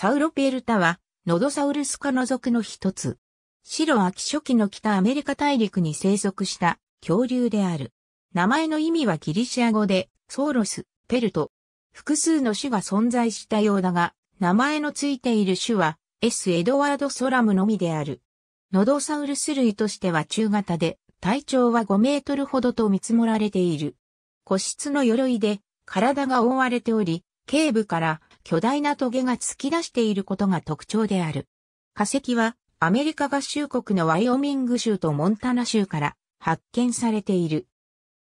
サウロペルタは、ノドサウルス科の属の一つ。白秋初期の北アメリカ大陸に生息した恐竜である。名前の意味はギリシア語で、ソーロス、ペルト。複数の種が存在したようだが、名前のついている種は、S. エドワード・ソラムのみである。ノドサウルス類としては中型で、体長は5メートルほどと見積もられている。個室の鎧で、体が覆われており、頸部から巨大な棘が突き出していることが特徴である。化石はアメリカ合衆国のワイオミング州とモンタナ州から発見されている。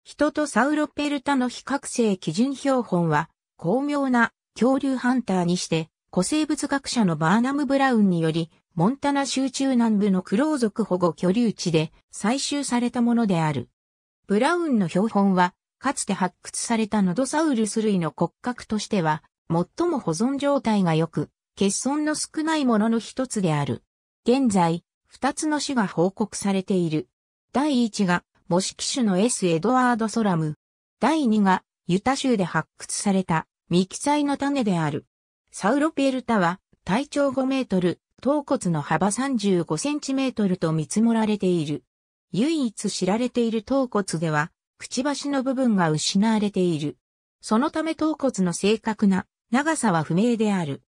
人とサウロペルタの比較性基準標本は巧妙な恐竜ハンターにして古生物学者のバーナム・ブラウンによりモンタナ州中南部のクロー族保護居留地で採集されたものである。ブラウンの標本はかつて発掘されたノドサウルス類の骨格としては最も保存状態が良く、欠損の少ないものの一つである。現在、二つの種が報告されている。第一が、模式種の S. エドワード・ソラム。第二が、ユタ州で発掘された、ミキサイの種である。サウロペルタは、体長5メートル、頭骨の幅35センチメートルと見積もられている。唯一知られている頭骨では、くちばしの部分が失われている。そのため頭骨の正確な長さは不明である。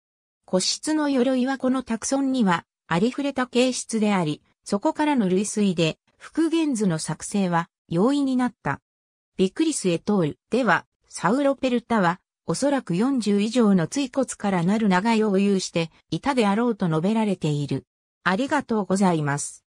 個室の鎧はこのタクソンにはありふれた形質であり、そこからの類推で、復元図の作成は容易になった。ビクリスエトールでは、サウロペルタは、おそらく40以上の椎骨からなる長いを有していたであろうと述べられている。ありがとうございます。